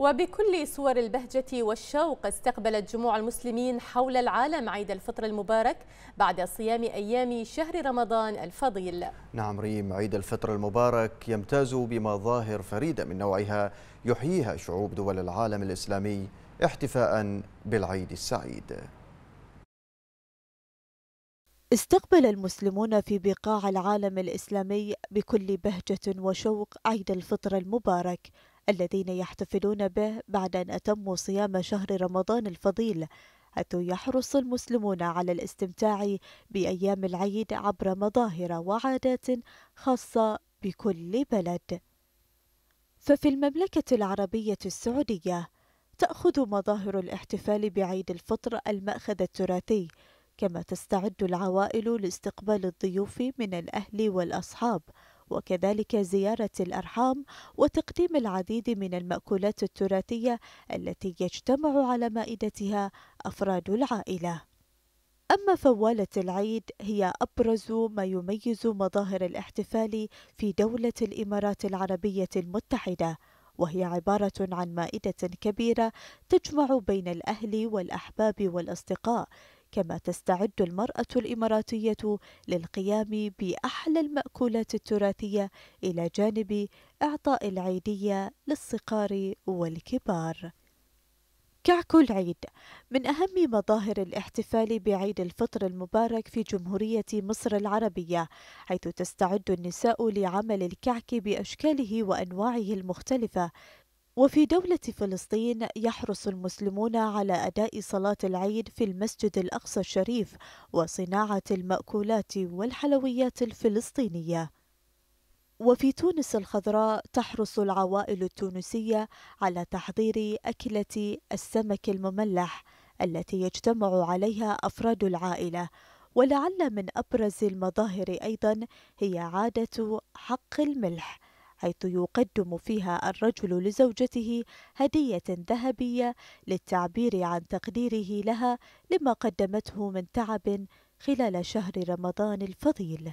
وبكل صور البهجة والشوق استقبلت جموع المسلمين حول العالم عيد الفطر المبارك بعد صيام أيام شهر رمضان الفضيل نعم ريم عيد الفطر المبارك يمتاز بمظاهر فريدة من نوعها يحييها شعوب دول العالم الإسلامي احتفاء بالعيد السعيد استقبل المسلمون في بقاع العالم الإسلامي بكل بهجة وشوق عيد الفطر المبارك الذين يحتفلون به بعد أن أتموا صيام شهر رمضان الفضيل حيث يحرص المسلمون على الاستمتاع بأيام العيد عبر مظاهر وعادات خاصة بكل بلد ففي المملكة العربية السعودية تأخذ مظاهر الاحتفال بعيد الفطر المأخذ التراثي كما تستعد العوائل لاستقبال الضيوف من الأهل والأصحاب وكذلك زيارة الأرحام وتقديم العديد من المأكولات التراثية التي يجتمع على مائدتها أفراد العائلة. أما فوالة العيد هي أبرز ما يميز مظاهر الاحتفال في دولة الإمارات العربية المتحدة، وهي عبارة عن مائدة كبيرة تجمع بين الأهل والأحباب والأصدقاء كما تستعد المرأة الإماراتية للقيام بأحلى المأكولات التراثية إلى جانب إعطاء العيدية للصغار والكبار كعك العيد من أهم مظاهر الاحتفال بعيد الفطر المبارك في جمهورية مصر العربية، حيث تستعد النساء لعمل الكعك بأشكاله وأنواعه المختلفة، وفي دولة فلسطين يحرص المسلمون على أداء صلاة العيد في المسجد الأقصى الشريف وصناعة المأكولات والحلويات الفلسطينية. وفي تونس الخضراء تحرص العوائل التونسية على تحضير أكلة السمك المملح التي يجتمع عليها أفراد العائلة ولعل من أبرز المظاهر أيضا هي عادة حق الملح حيث يقدم فيها الرجل لزوجته هدية ذهبية للتعبير عن تقديره لها لما قدمته من تعب خلال شهر رمضان الفضيل